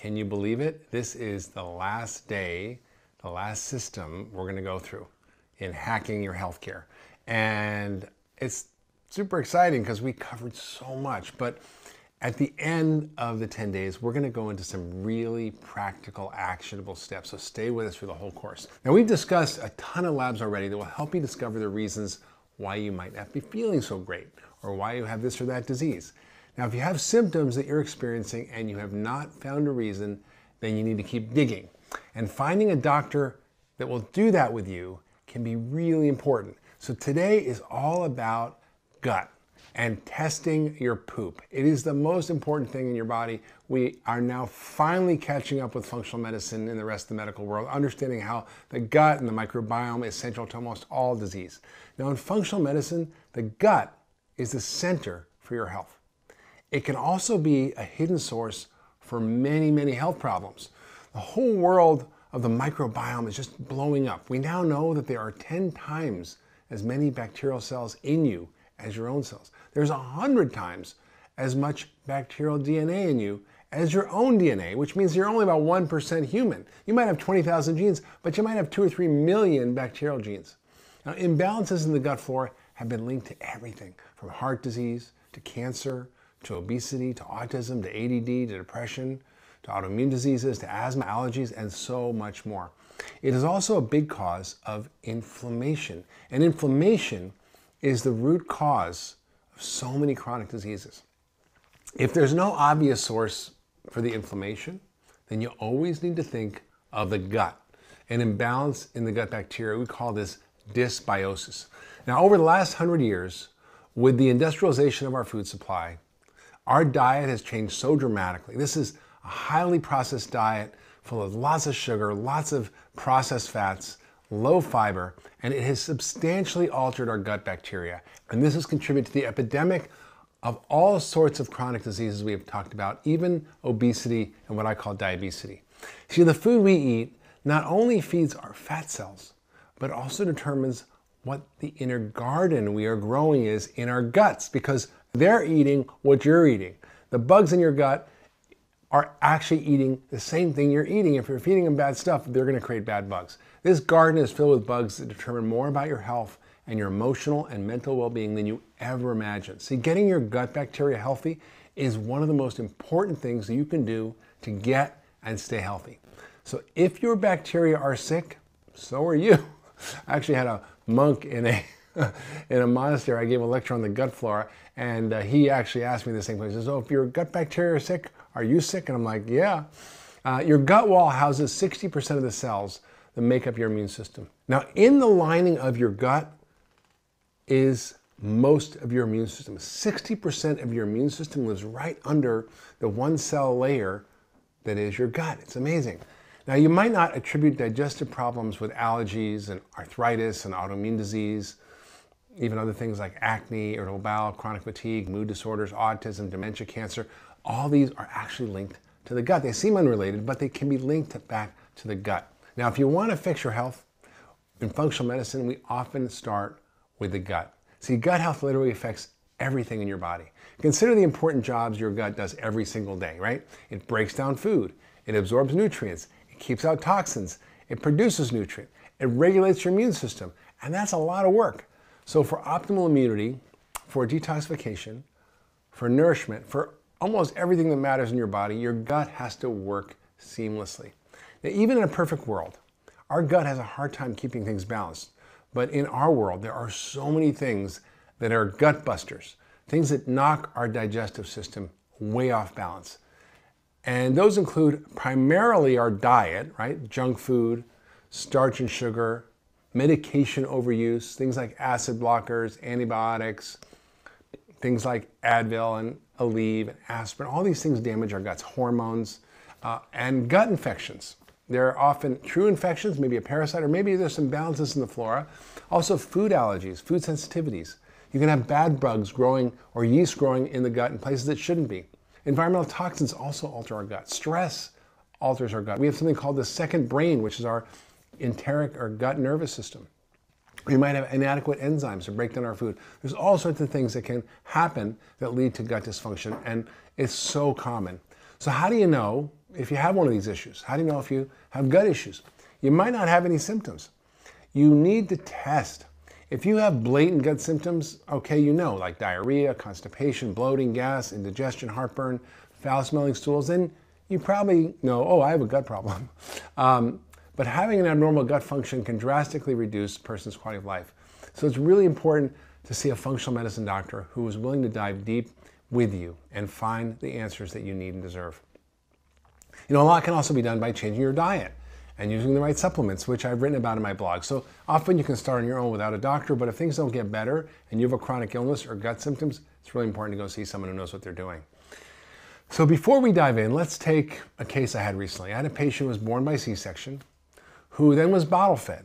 Can you believe it? This is the last day, the last system we're going to go through in hacking your healthcare. And it's super exciting because we covered so much. But at the end of the 10 days, we're going to go into some really practical, actionable steps. So stay with us for the whole course. Now, we've discussed a ton of labs already that will help you discover the reasons why you might not be feeling so great or why you have this or that disease. Now, if you have symptoms that you're experiencing and you have not found a reason, then you need to keep digging. And finding a doctor that will do that with you can be really important. So today is all about gut and testing your poop. It is the most important thing in your body. We are now finally catching up with functional medicine in the rest of the medical world, understanding how the gut and the microbiome is central to almost all disease. Now, in functional medicine, the gut is the center for your health. It can also be a hidden source for many, many health problems. The whole world of the microbiome is just blowing up. We now know that there are 10 times as many bacterial cells in you as your own cells. There's 100 times as much bacterial DNA in you as your own DNA, which means you're only about 1% human. You might have 20,000 genes, but you might have 2 or 3 million bacterial genes. Now, imbalances in the gut flora have been linked to everything from heart disease to cancer to obesity, to autism, to ADD, to depression, to autoimmune diseases, to asthma, allergies, and so much more. It is also a big cause of inflammation. And inflammation is the root cause of so many chronic diseases. If there's no obvious source for the inflammation, then you always need to think of the gut. An imbalance in the gut bacteria, we call this dysbiosis. Now, over the last hundred years, with the industrialization of our food supply, our diet has changed so dramatically. This is a highly processed diet full of lots of sugar, lots of processed fats, low fiber, and it has substantially altered our gut bacteria. And this has contributed to the epidemic of all sorts of chronic diseases we have talked about, even obesity and what I call diabetes. See, the food we eat not only feeds our fat cells, but also determines what the inner garden we are growing is in our guts because they're eating what you're eating. The bugs in your gut are actually eating the same thing you're eating. If you're feeding them bad stuff, they're gonna create bad bugs. This garden is filled with bugs that determine more about your health and your emotional and mental well being than you ever imagined. See, getting your gut bacteria healthy is one of the most important things that you can do to get and stay healthy. So if your bacteria are sick, so are you. I actually had a monk in a in a monastery, I gave a lecture on the gut flora, and uh, he actually asked me the same question. He says, "Oh, if your gut bacteria are sick, are you sick?" And I'm like, "Yeah." Uh, your gut wall houses 60% of the cells that make up your immune system. Now, in the lining of your gut is most of your immune system. 60% of your immune system lives right under the one cell layer that is your gut. It's amazing. Now, you might not attribute digestive problems with allergies and arthritis and autoimmune disease even other things like acne, irritable bowel, chronic fatigue, mood disorders, autism, dementia, cancer, all these are actually linked to the gut. They seem unrelated, but they can be linked back to the gut. Now, if you want to fix your health, in functional medicine, we often start with the gut. See, gut health literally affects everything in your body. Consider the important jobs your gut does every single day, right? It breaks down food, it absorbs nutrients, it keeps out toxins, it produces nutrient, it regulates your immune system, and that's a lot of work. So for optimal immunity, for detoxification, for nourishment, for almost everything that matters in your body, your gut has to work seamlessly. Now, even in a perfect world, our gut has a hard time keeping things balanced. But in our world, there are so many things that are gut busters, things that knock our digestive system way off balance. And those include primarily our diet, right? Junk food, starch and sugar, medication overuse, things like acid blockers, antibiotics, things like Advil and Aleve and aspirin. All these things damage our guts, hormones, uh, and gut infections. There are often true infections, maybe a parasite, or maybe there's some imbalances in the flora. Also, food allergies, food sensitivities. You can have bad bugs growing or yeast growing in the gut in places that shouldn't be. Environmental toxins also alter our gut. Stress alters our gut. We have something called the second brain, which is our enteric or gut nervous system. We might have inadequate enzymes to break down our food. There's all sorts of things that can happen that lead to gut dysfunction, and it's so common. So, how do you know if you have one of these issues? How do you know if you have gut issues? You might not have any symptoms. You need to test. If you have blatant gut symptoms, okay, you know, like diarrhea, constipation, bloating, gas, indigestion, heartburn, foul smelling stools, then you probably know, oh, I have a gut problem. Um, but having an abnormal gut function can drastically reduce a person's quality of life. So it's really important to see a functional medicine doctor who is willing to dive deep with you and find the answers that you need and deserve. You know, a lot can also be done by changing your diet and using the right supplements, which I've written about in my blog. So often you can start on your own without a doctor, but if things don't get better and you have a chronic illness or gut symptoms, it's really important to go see someone who knows what they're doing. So before we dive in, let's take a case I had recently. I had a patient who was born by C-section who then was bottle fed.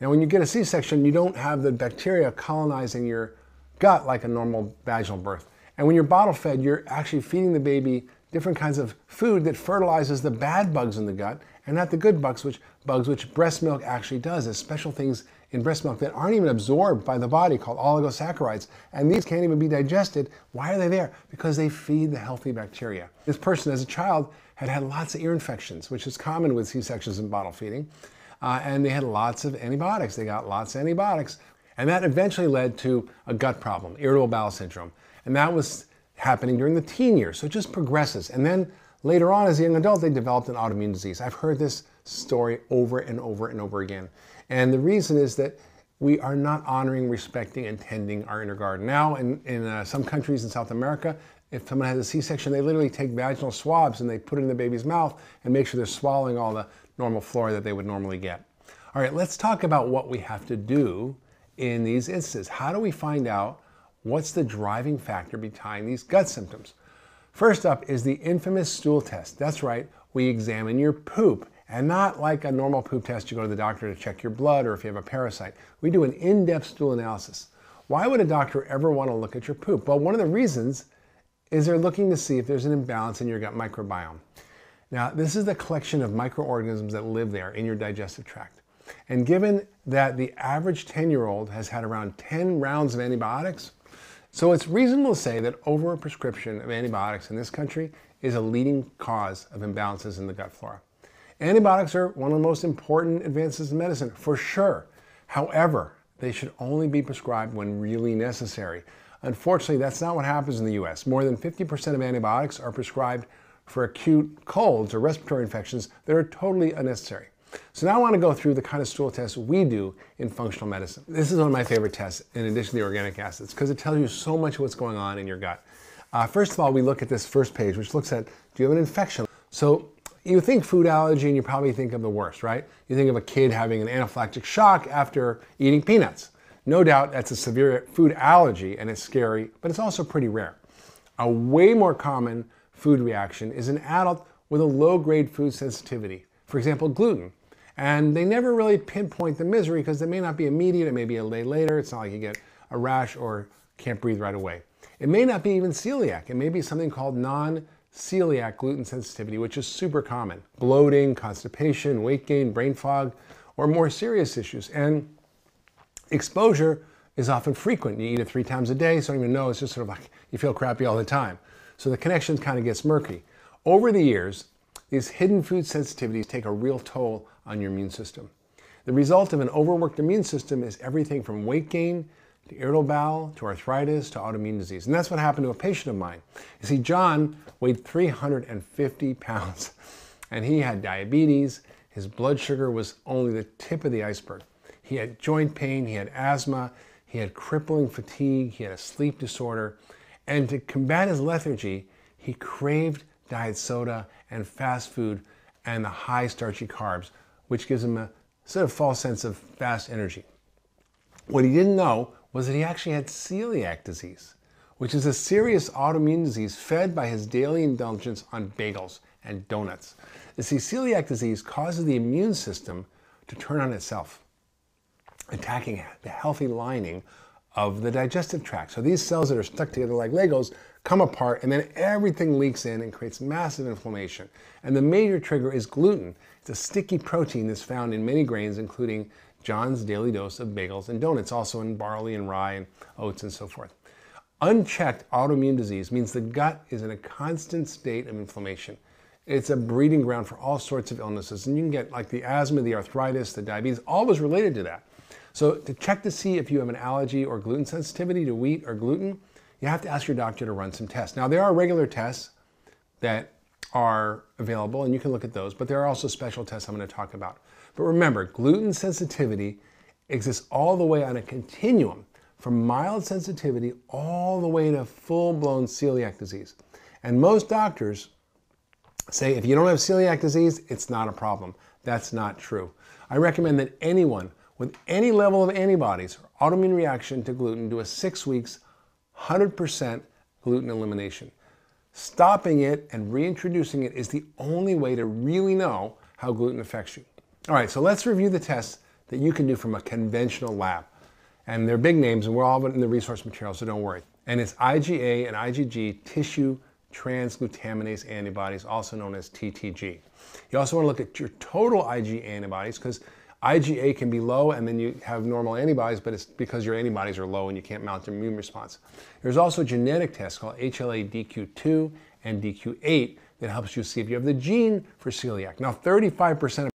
Now, when you get a C section, you don't have the bacteria colonizing your gut like a normal vaginal birth. And when you're bottle fed, you're actually feeding the baby different kinds of food that fertilizes the bad bugs in the gut and not the good bugs, which bugs which breast milk actually does. As special things in breast milk that aren't even absorbed by the body called oligosaccharides. And these can't even be digested. Why are they there? Because they feed the healthy bacteria. This person, as a child, had had lots of ear infections, which is common with C sections and bottle feeding. Uh, and they had lots of antibiotics. They got lots of antibiotics. And that eventually led to a gut problem, irritable bowel syndrome. And that was happening during the teen years. So it just progresses. And then later on, as a young adult, they developed an autoimmune disease. I've heard this story over and over and over again. And the reason is that we are not honoring, respecting, and tending our inner garden. Now, in, in uh, some countries in South America, if someone has a C-section, they literally take vaginal swabs and they put it in the baby's mouth and make sure they're swallowing all the normal flora that they would normally get. All right, let's talk about what we have to do in these instances. How do we find out what's the driving factor behind these gut symptoms? First up is the infamous stool test. That's right, we examine your poop and not like a normal poop test, you go to the doctor to check your blood or if you have a parasite. We do an in depth stool analysis. Why would a doctor ever want to look at your poop? Well, one of the reasons is they're looking to see if there's an imbalance in your gut microbiome. Now, this is the collection of microorganisms that live there in your digestive tract. And given that the average 10 year old has had around 10 rounds of antibiotics, so it's reasonable to say that overprescription of antibiotics in this country is a leading cause of imbalances in the gut flora. Antibiotics are one of the most important advances in medicine, for sure. However, they should only be prescribed when really necessary. Unfortunately, that's not what happens in the US. More than 50% of antibiotics are prescribed for acute colds or respiratory infections that are totally unnecessary. So now I want to go through the kind of stool tests we do in functional medicine. This is one of my favorite tests in addition to the organic acids because it tells you so much of what's going on in your gut. Uh, first of all, we look at this first page, which looks at do you have an infection? So you think food allergy and you probably think of the worst, right? You think of a kid having an anaphylactic shock after eating peanuts. No doubt that's a severe food allergy and it's scary, but it's also pretty rare. A way more common food reaction is an adult with a low grade food sensitivity, for example, gluten. And they never really pinpoint the misery because it may not be immediate, it may be a day later. It's not like you get a rash or can't breathe right away. It may not be even celiac, it may be something called non celiac gluten sensitivity, which is super common, bloating, constipation, weight gain, brain fog, or more serious issues. And exposure is often frequent. You eat it three times a day, so you don't even know. It's just sort of like you feel crappy all the time. So the connection kind of gets murky. Over the years, these hidden food sensitivities take a real toll on your immune system. The result of an overworked immune system is everything from weight gain to irritable bowel to arthritis to autoimmune disease. And that's what happened to a patient of mine. You see, John weighed 350 pounds and he had diabetes. His blood sugar was only the tip of the iceberg. He had joint pain, he had asthma, he had crippling fatigue, he had a sleep disorder. And to combat his lethargy, he craved diet soda and fast food and the high starchy carbs, which gives him a sort of false sense of fast energy. What he didn't know was that he actually had celiac disease, which is a serious autoimmune disease fed by his daily indulgence on bagels and donuts. You see, celiac disease causes the immune system to turn on itself, attacking the healthy lining of the digestive tract. So these cells that are stuck together like Legos come apart and then everything leaks in and creates massive inflammation. And the major trigger is gluten. It's a sticky protein that's found in many grains, including John's Daily Dose of Bagels and Donuts, also in barley and rye and oats and so forth. Unchecked autoimmune disease means the gut is in a constant state of inflammation. It's a breeding ground for all sorts of illnesses, and you can get like the asthma, the arthritis, the diabetes, all was related to that. So, to check to see if you have an allergy or gluten sensitivity to wheat or gluten, you have to ask your doctor to run some tests. Now, there are regular tests that are available and you can look at those, but there are also special tests I'm going to talk about. But remember, gluten sensitivity exists all the way on a continuum from mild sensitivity all the way to full-blown celiac disease. And most doctors say if you don't have celiac disease, it's not a problem. That's not true. I recommend that anyone with any level of antibodies or autoimmune reaction to gluten do a six weeks 100% gluten elimination. Stopping it and reintroducing it is the only way to really know how gluten affects you. All right, so let's review the tests that you can do from a conventional lab. And they're big names, and we're all in the resource material, so don't worry. And it's IgA and IgG tissue transglutaminase antibodies, also known as TTG. You also want to look at your total IgA antibodies because IgA can be low and then you have normal antibodies, but it's because your antibodies are low and you can't mount an immune response. There's also a genetic test called HLA-DQ2 and DQ8 that helps you see if you have the gene for celiac. Now, 35% of